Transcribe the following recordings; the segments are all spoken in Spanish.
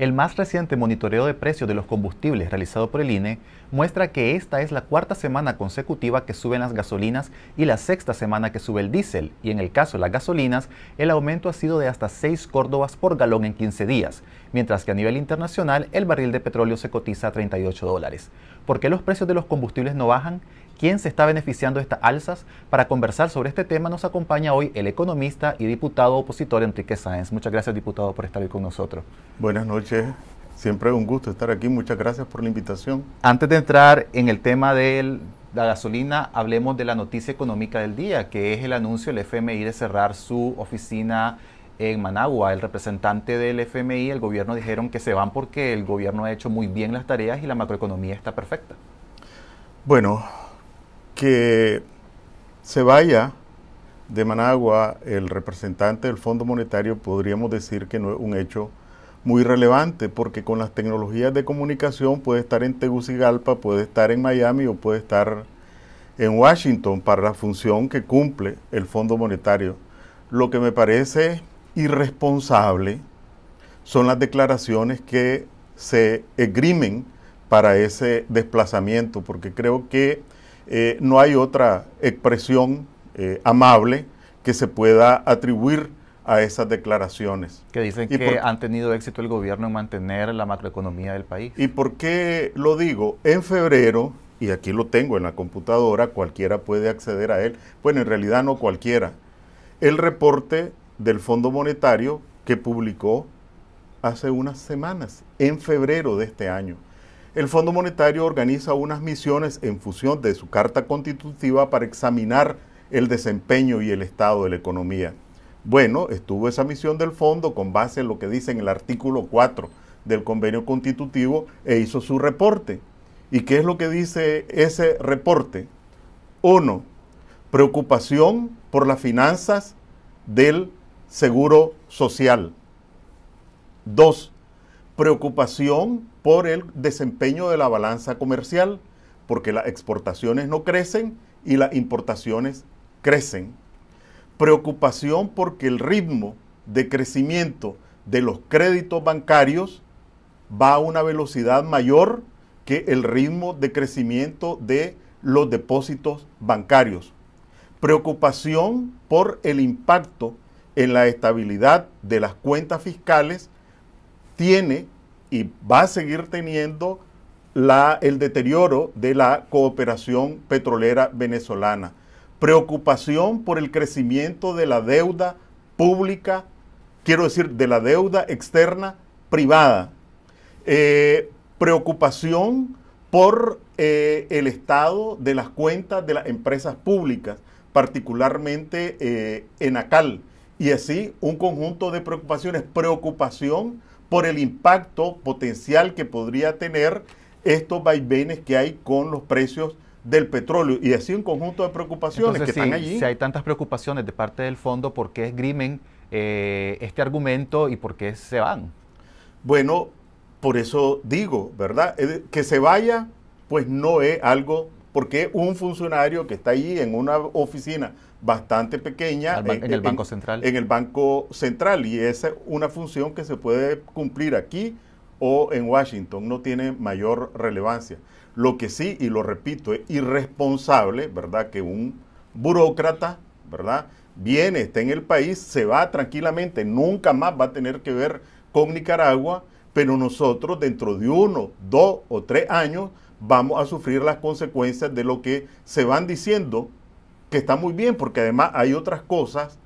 El más reciente monitoreo de precios de los combustibles realizado por el INE muestra que esta es la cuarta semana consecutiva que suben las gasolinas y la sexta semana que sube el diésel, y en el caso de las gasolinas, el aumento ha sido de hasta 6 córdobas por galón en 15 días, mientras que a nivel internacional el barril de petróleo se cotiza a 38 dólares. ¿Por qué los precios de los combustibles no bajan? quién se está beneficiando de estas alzas. Para conversar sobre este tema nos acompaña hoy el economista y diputado opositor Enrique Sáenz. Muchas gracias, diputado, por estar hoy con nosotros. Buenas noches. Siempre es un gusto estar aquí. Muchas gracias por la invitación. Antes de entrar en el tema de la gasolina, hablemos de la noticia económica del día, que es el anuncio del FMI de cerrar su oficina en Managua. El representante del FMI y el gobierno dijeron que se van porque el gobierno ha hecho muy bien las tareas y la macroeconomía está perfecta. Bueno, que se vaya de Managua el representante del Fondo Monetario, podríamos decir que no es un hecho muy relevante, porque con las tecnologías de comunicación puede estar en Tegucigalpa, puede estar en Miami o puede estar en Washington para la función que cumple el Fondo Monetario. Lo que me parece irresponsable son las declaraciones que se esgrimen para ese desplazamiento, porque creo que eh, no hay otra expresión eh, amable que se pueda atribuir a esas declaraciones. Que dicen que han tenido éxito el gobierno en mantener la macroeconomía del país. ¿Y por qué lo digo? En febrero, y aquí lo tengo en la computadora, cualquiera puede acceder a él, bueno, en realidad no cualquiera, el reporte del Fondo Monetario que publicó hace unas semanas, en febrero de este año el Fondo Monetario organiza unas misiones en función de su carta constitutiva para examinar el desempeño y el estado de la economía. Bueno, estuvo esa misión del fondo con base en lo que dice en el artículo 4 del convenio constitutivo e hizo su reporte. ¿Y qué es lo que dice ese reporte? Uno, preocupación por las finanzas del seguro social. Dos, preocupación por el desempeño de la balanza comercial, porque las exportaciones no crecen y las importaciones crecen. Preocupación porque el ritmo de crecimiento de los créditos bancarios va a una velocidad mayor que el ritmo de crecimiento de los depósitos bancarios. Preocupación por el impacto en la estabilidad de las cuentas fiscales tiene y va a seguir teniendo la, el deterioro de la cooperación petrolera venezolana, preocupación por el crecimiento de la deuda pública, quiero decir, de la deuda externa privada, eh, preocupación por eh, el estado de las cuentas de las empresas públicas, particularmente eh, en ACAL, y así un conjunto de preocupaciones, preocupación por el impacto potencial que podría tener estos vaivenes que hay con los precios del petróleo y así un conjunto de preocupaciones que están allí. Si hay tantas preocupaciones de parte del fondo, ¿por qué esgrimen eh, este argumento y por qué se van? Bueno, por eso digo, ¿verdad? Eh, que se vaya, pues no es algo porque un funcionario que está ahí en una oficina bastante pequeña en, eh, el Banco Central. En el Banco Central y esa es una función que se puede cumplir aquí o en Washington, no tiene mayor relevancia. Lo que sí, y lo repito, es irresponsable, ¿verdad? Que un burócrata, ¿verdad? Viene, está en el país, se va tranquilamente, nunca más va a tener que ver con Nicaragua, pero nosotros dentro de uno, dos o tres años vamos a sufrir las consecuencias de lo que se van diciendo, que está muy bien, porque además hay otras cosas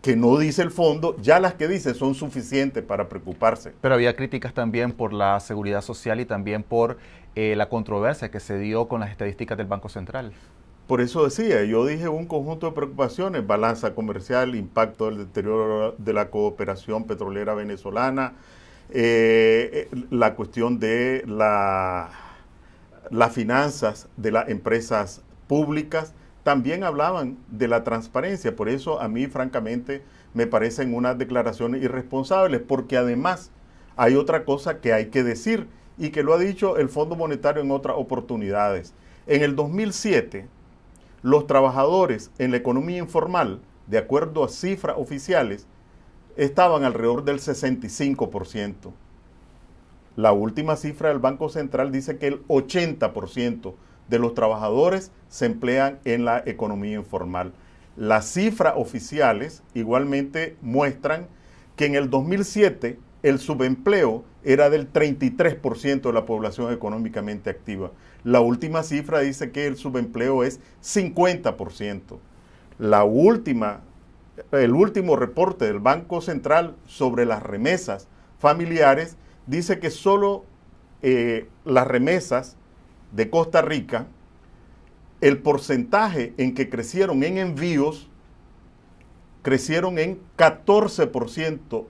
que no dice el fondo, ya las que dice son suficientes para preocuparse. Pero había críticas también por la seguridad social y también por eh, la controversia que se dio con las estadísticas del Banco Central. Por eso decía, yo dije un conjunto de preocupaciones, balanza comercial, impacto del deterioro de la cooperación petrolera venezolana, eh, eh, la cuestión de la las finanzas de las empresas públicas, también hablaban de la transparencia. Por eso a mí, francamente, me parecen unas declaraciones irresponsables, porque además hay otra cosa que hay que decir y que lo ha dicho el Fondo Monetario en otras oportunidades. En el 2007, los trabajadores en la economía informal, de acuerdo a cifras oficiales, estaban alrededor del 65%. La última cifra del Banco Central dice que el 80% de los trabajadores se emplean en la economía informal. Las cifras oficiales igualmente muestran que en el 2007 el subempleo era del 33% de la población económicamente activa. La última cifra dice que el subempleo es 50%. La última, el último reporte del Banco Central sobre las remesas familiares dice que solo eh, las remesas de Costa Rica, el porcentaje en que crecieron en envíos, crecieron en 14%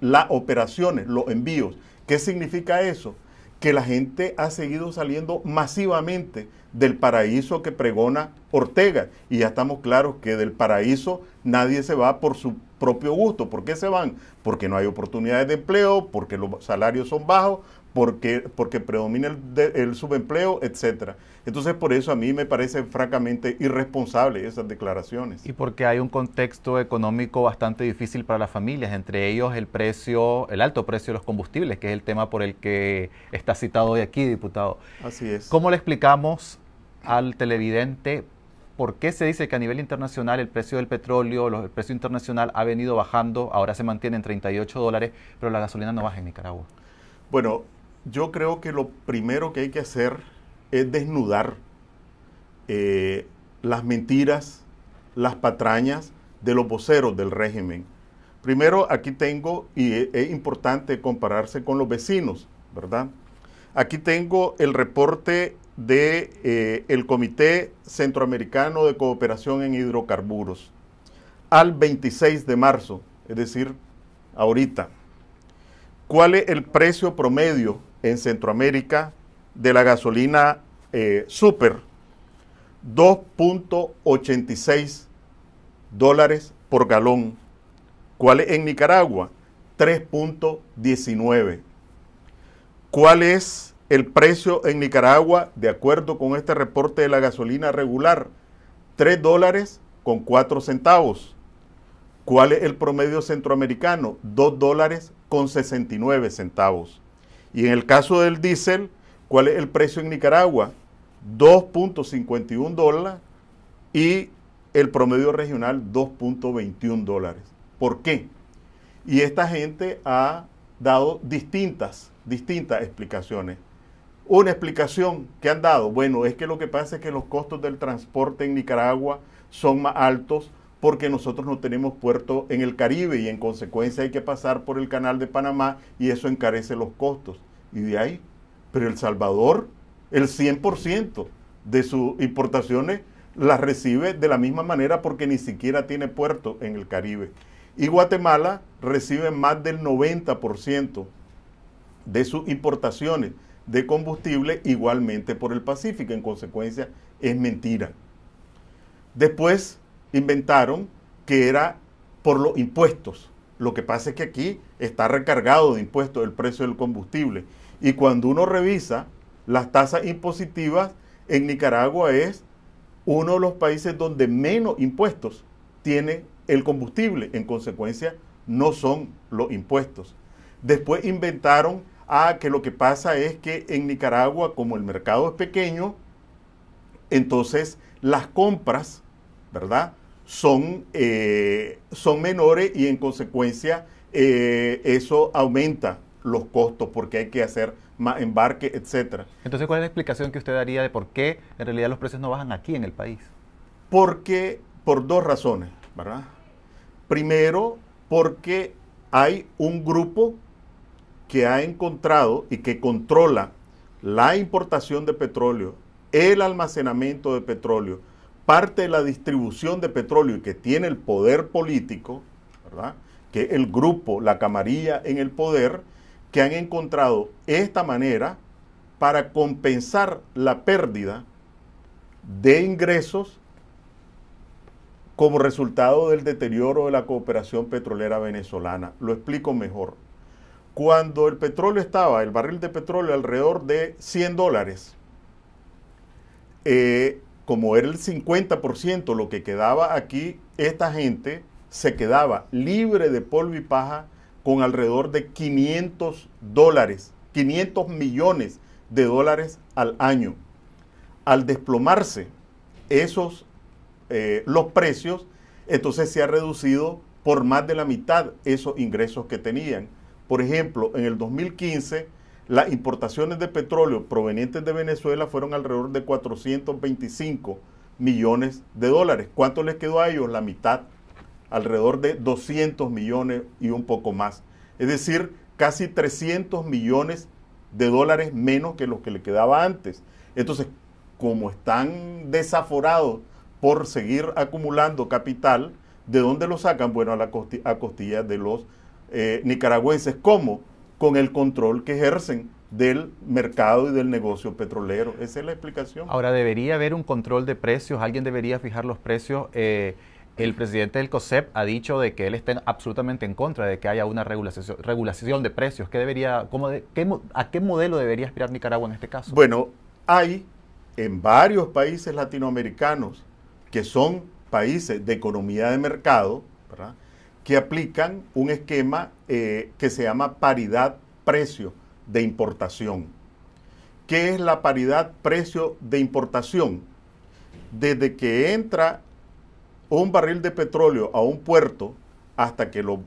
las operaciones, los envíos. ¿Qué significa eso? Que la gente ha seguido saliendo masivamente del paraíso que pregona Ortega. Y ya estamos claros que del paraíso nadie se va por su propio gusto. ¿Por qué se van? Porque no hay oportunidades de empleo, porque los salarios son bajos, porque, porque predomina el, subempleo, etc. Entonces, por eso a mí me parece francamente irresponsable esas declaraciones. Y porque hay un contexto económico bastante difícil para las familias, entre ellos el precio, el alto precio de los combustibles, que es el tema por el que está citado hoy aquí, diputado. Así es. ¿Cómo le explicamos al televidente por qué se dice que a nivel internacional el precio del petróleo, el precio internacional ha venido bajando, ahora se mantiene en 38 dólares, pero la gasolina no baja en Nicaragua. Bueno, yo creo que lo primero que hay que hacer es desnudar eh, las mentiras, las patrañas de los voceros del régimen. Primero, aquí tengo, y e, es importante compararse con los vecinos, ¿verdad? Aquí tengo el reporte del de, eh, Comité Centroamericano de Cooperación en Hidrocarburos al 26 de marzo, es decir, ahorita. ¿Cuál es el precio promedio en Centroamérica de la gasolina eh, super? 2.86 dólares por galón. ¿Cuál es en Nicaragua? 3.19. ¿Cuál es el precio en Nicaragua, de acuerdo con este reporte de la gasolina regular, 3 dólares con 4 centavos. ¿Cuál es el promedio centroamericano? 2 dólares con 69 centavos. Y en el caso del diésel, ¿cuál es el precio en Nicaragua? 2.51 dólares y el promedio regional 2.21 dólares. ¿Por qué? Y esta gente ha dado distintas, distintas explicaciones. Una explicación que han dado, bueno, es que lo que pasa es que los costos del transporte en Nicaragua son más altos porque nosotros no tenemos puerto en el Caribe y en consecuencia hay que pasar por el canal de Panamá y eso encarece los costos. Y de ahí, pero El Salvador, el 100% de sus importaciones las recibe de la misma manera porque ni siquiera tiene puerto en el Caribe. Y Guatemala recibe más del 90% de sus importaciones de combustible igualmente por el Pacífico. En consecuencia, es mentira. Después inventaron que era por los impuestos. Lo que pasa es que aquí está recargado de impuestos el precio del combustible. Y cuando uno revisa las tasas impositivas, en Nicaragua es uno de los países donde menos impuestos tiene el combustible. En consecuencia, no son los impuestos. Después inventaron Ah, que lo que pasa es que en Nicaragua, como el mercado es pequeño, entonces las compras, ¿verdad? Son, eh, son menores y en consecuencia eh, eso aumenta los costos porque hay que hacer más embarque, etcétera. Entonces, ¿cuál es la explicación que usted daría de por qué en realidad los precios no bajan aquí en el país? Porque, por dos razones, ¿verdad? Primero, porque hay un grupo que ha encontrado y que controla la importación de petróleo, el almacenamiento de petróleo, parte de la distribución de petróleo y que tiene el poder político, ¿verdad? que el grupo, la camarilla en el poder, que han encontrado esta manera para compensar la pérdida de ingresos como resultado del deterioro de la cooperación petrolera venezolana. Lo explico mejor cuando el petróleo estaba, el barril de petróleo alrededor de 100 dólares, eh, como era el 50% lo que quedaba aquí, esta gente se quedaba libre de polvo y paja con alrededor de 500 dólares, 500 millones de dólares al año. Al desplomarse esos, eh, los precios, entonces se ha reducido por más de la mitad esos ingresos que tenían. Por ejemplo, en el 2015 las importaciones de petróleo provenientes de Venezuela fueron alrededor de 425 millones de dólares. ¿Cuánto les quedó a ellos? La mitad, alrededor de 200 millones y un poco más. Es decir, casi 300 millones de dólares menos que los que le quedaba antes. Entonces, como están desaforados por seguir acumulando capital, ¿de dónde lo sacan? Bueno, a, la costilla de los eh, nicaragüenses, como con el control que ejercen del mercado y del negocio petrolero. Esa es la explicación. Ahora, debería haber un control de precios, alguien debería fijar los precios. Eh, el presidente del COSEP ha dicho de que él está absolutamente en contra de que haya una regulación, regulación de precios. ¿Qué debería, cómo ¿A qué modelo debería aspirar Nicaragua en este caso? Bueno, hay en varios países latinoamericanos que son países de economía de mercado, ¿verdad? que aplican un esquema eh, que se llama paridad precio de importación. ¿Qué es la paridad precio de importación? Desde que entra un barril de petróleo a un puerto hasta que lo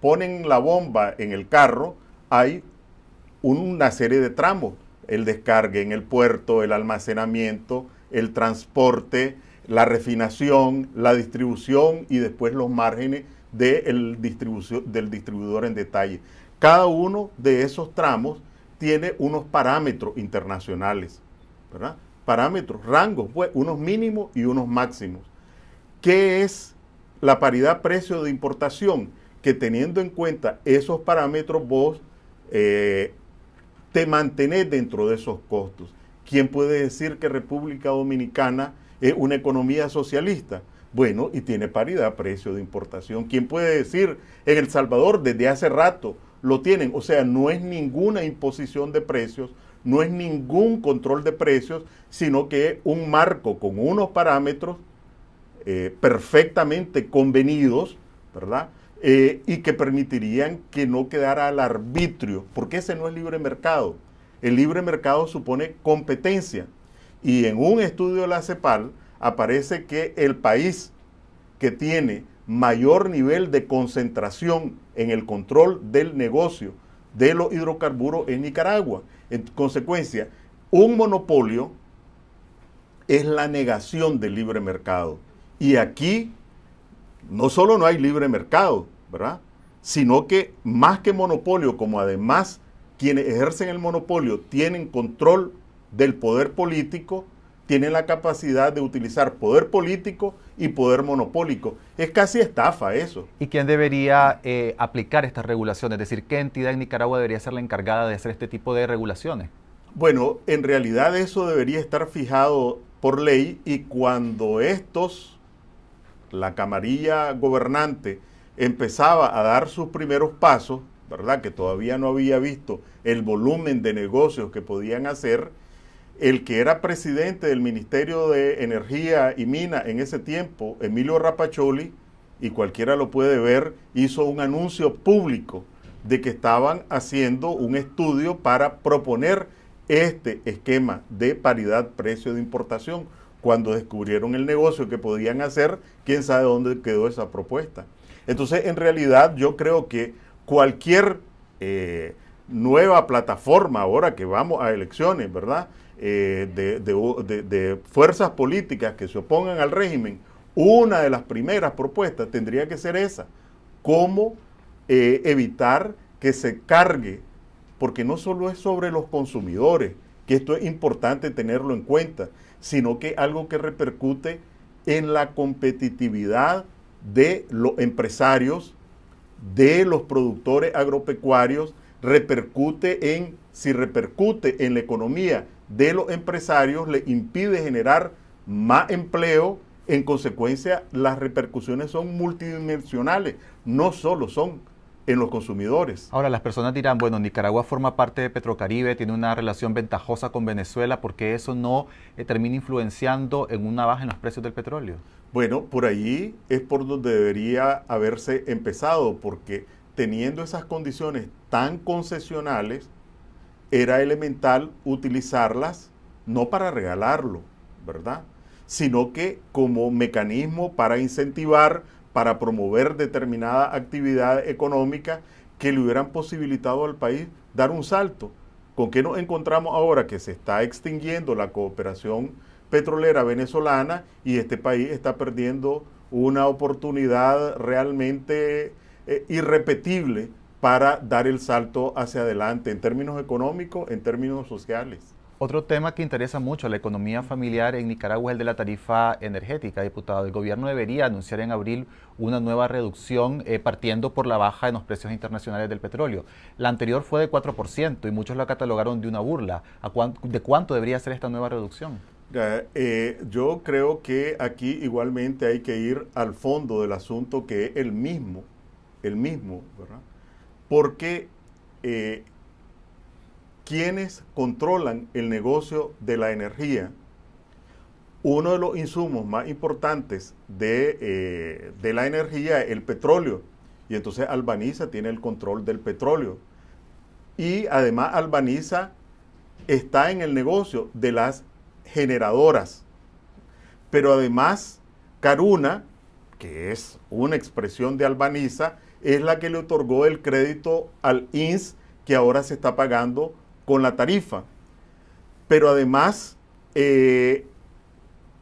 ponen la bomba en el carro, hay una serie de tramos. El descargue en el puerto, el almacenamiento, el transporte, la refinación, la distribución y después los márgenes del distribuidor en detalle. Cada uno de esos tramos tiene unos parámetros internacionales, ¿verdad? Parámetros, rangos, pues, unos mínimos y unos máximos. ¿Qué es la paridad precio de importación? Que teniendo en cuenta esos parámetros, vos eh, te mantenés dentro de esos costos. ¿Quién puede decir que República Dominicana es una economía socialista. Bueno, y tiene paridad precio de importación. ¿Quién puede decir en El Salvador desde hace rato lo tienen? O sea, no es ninguna imposición de precios, no es ningún control de precios, sino que un marco con unos parámetros eh, perfectamente convenidos, ¿verdad? Eh, y que permitirían que no quedara al arbitrio, porque ese no es libre mercado. El libre mercado supone competencia, y en un estudio de la CEPAL aparece que el país que tiene mayor nivel de concentración en el control del negocio de los hidrocarburos es Nicaragua. En consecuencia, un monopolio es la negación del libre mercado. Y aquí no solo no hay libre mercado, ¿verdad? Sino que más que monopolio, como además quienes ejercen el monopolio tienen control del poder político tiene la capacidad de utilizar poder político y poder monopólico. Es casi estafa eso. ¿Y quién debería eh, aplicar estas regulaciones? Es decir, ¿qué entidad en Nicaragua debería ser la encargada de hacer este tipo de regulaciones? Bueno, en realidad eso debería estar fijado por ley y cuando estos, la camarilla gobernante, empezaba a dar sus primeros pasos, ¿verdad? Que todavía no había visto el volumen de negocios que podían hacer, el que era presidente del Ministerio de Energía y Mina en ese tiempo, Emilio Rapacholi, y cualquiera lo puede ver, hizo un anuncio público de que estaban haciendo un estudio para proponer este esquema de paridad precio de importación. Cuando descubrieron el negocio que podían hacer, quién sabe dónde quedó esa propuesta. Entonces, en realidad, yo creo que cualquier eh, nueva plataforma ahora que vamos a elecciones, ¿verdad? Eh, de, fuerzas políticas que se opongan al régimen, una de las primeras propuestas tendría que ser esa, cómo eh, evitar que se cargue, porque no solo es sobre los consumidores, que esto es importante tenerlo en cuenta, sino que algo que repercute en la competitividad de los empresarios, de los productores agropecuarios, repercute en, si repercute en la economía de los empresarios le impide generar más empleo. En consecuencia, las repercusiones son multidimensionales, no solo son en los consumidores. Ahora, las personas dirán, bueno, Nicaragua forma parte de Petrocaribe, tiene una relación ventajosa con Venezuela, porque eso no eh, termina influenciando en una baja en los precios del petróleo? Bueno, por allí es por donde debería haberse empezado, porque teniendo esas condiciones tan concesionales, era elemental utilizarlas no para regalarlo, ¿verdad? Sino que como mecanismo para incentivar, para promover determinada actividad económica que le hubieran posibilitado al país dar un salto. ¿Con qué nos encontramos ahora? Que se está extinguiendo la cooperación petrolera venezolana y este país está perdiendo una oportunidad realmente eh, irrepetible para dar el salto hacia adelante en términos económicos, en términos sociales. Otro tema que interesa mucho a la economía familiar en Nicaragua es el de la tarifa energética, diputado. El gobierno debería anunciar en abril una nueva reducción eh, partiendo por la baja en los precios internacionales del petróleo. La anterior fue de 4% y muchos la catalogaron de una burla. ¿De cuánto debería ser esta nueva reducción? Eh, yo creo que aquí igualmente hay que ir al fondo del asunto que es el mismo, el mismo, ¿verdad? porque eh, quienes controlan el negocio de la energía, uno de los insumos más importantes de, eh, de la energía es el petróleo. Y entonces Albaniza tiene el control del petróleo. Y además Albaniza está en el negocio de las generadoras. Pero además, Caruna, que es una expresión de Albaniza, es la que le otorgó el crédito al INS que ahora se está pagando con la tarifa. Pero además, eh,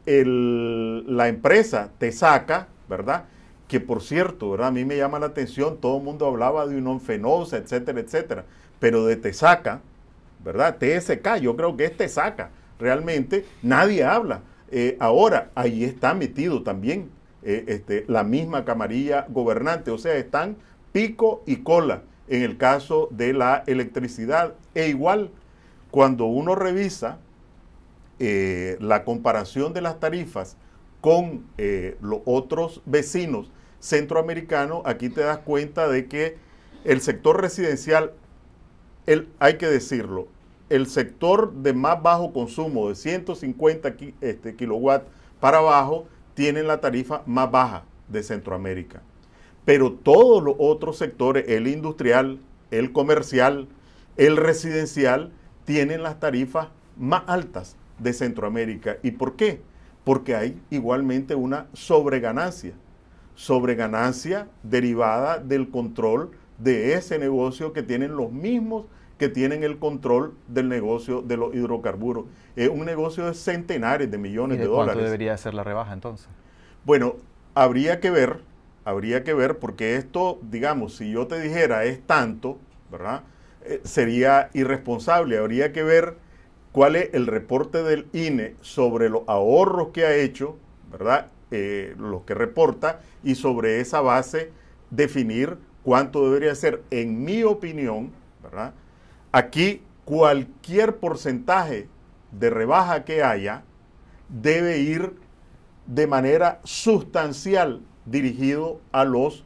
la empresa te saca, ¿verdad? Que por cierto, ¿verdad? A mí me llama la atención, todo el mundo hablaba de un onfenosa etcétera, etcétera, pero de te ¿verdad? TSK, yo creo que es te realmente nadie habla. Eh, ahora, ahí está metido también eh, este, la misma camarilla gobernante. O sea, están pico y cola en el caso de la electricidad. E igual, cuando uno revisa eh, la comparación de las tarifas con eh, los otros vecinos centroamericanos, aquí te das cuenta de que el sector residencial, el, hay que decirlo, el sector de más bajo consumo, de 150 este, kilowatts para abajo, tienen la tarifa más baja de Centroamérica. Pero todos los otros sectores, el industrial, el comercial, el residencial, tienen las tarifas más altas de Centroamérica. ¿Y por qué? Porque hay igualmente una sobreganancia. Sobreganancia derivada del control de ese negocio que tienen los mismos que tienen el control del negocio de los hidrocarburos. Es un negocio de centenares de millones de, dólares. cuánto debería ser la rebaja entonces? Bueno, habría que ver, habría que ver, porque esto, digamos, si yo te dijera es tanto, ¿verdad? Eh, sería irresponsable. Habría que ver cuál es el reporte del INE sobre los ahorros que ha hecho, ¿verdad? Eh, los que reporta y sobre esa base definir cuánto debería ser, en mi opinión, ¿verdad? Aquí cualquier porcentaje de rebaja que haya debe ir de manera sustancial dirigido a los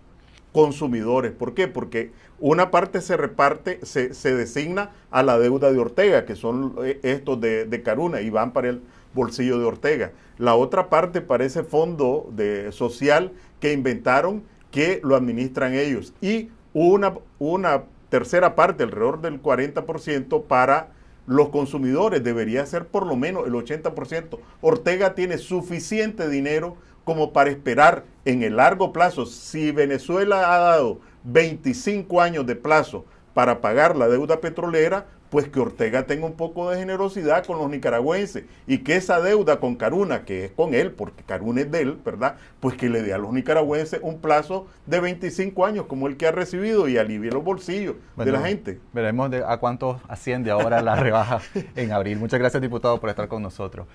consumidores. ¿Por qué? Porque una parte se reparte, se, designa a la deuda de Ortega, que son eh, estos de, Caruna y van para el bolsillo de Ortega. La otra parte para ese fondo de, social que inventaron, que lo administran ellos. Y una, una tercera parte, alrededor del 40% para los consumidores, debería ser por lo menos el 80%. Ortega tiene suficiente dinero como para esperar en el largo plazo, si Venezuela ha dado 25 años de plazo para pagar la deuda petrolera, pues que Ortega tenga un poco de generosidad con los nicaragüenses y que esa deuda con Caruna, que es con él, porque Caruna es de él, ¿verdad? Pues que le dé a los nicaragüenses un plazo de 25 años como el que ha recibido y alivie los bolsillos de la gente. Veremos a cuánto asciende ahora la rebaja en abril. Muchas gracias, diputado, por estar con nosotros.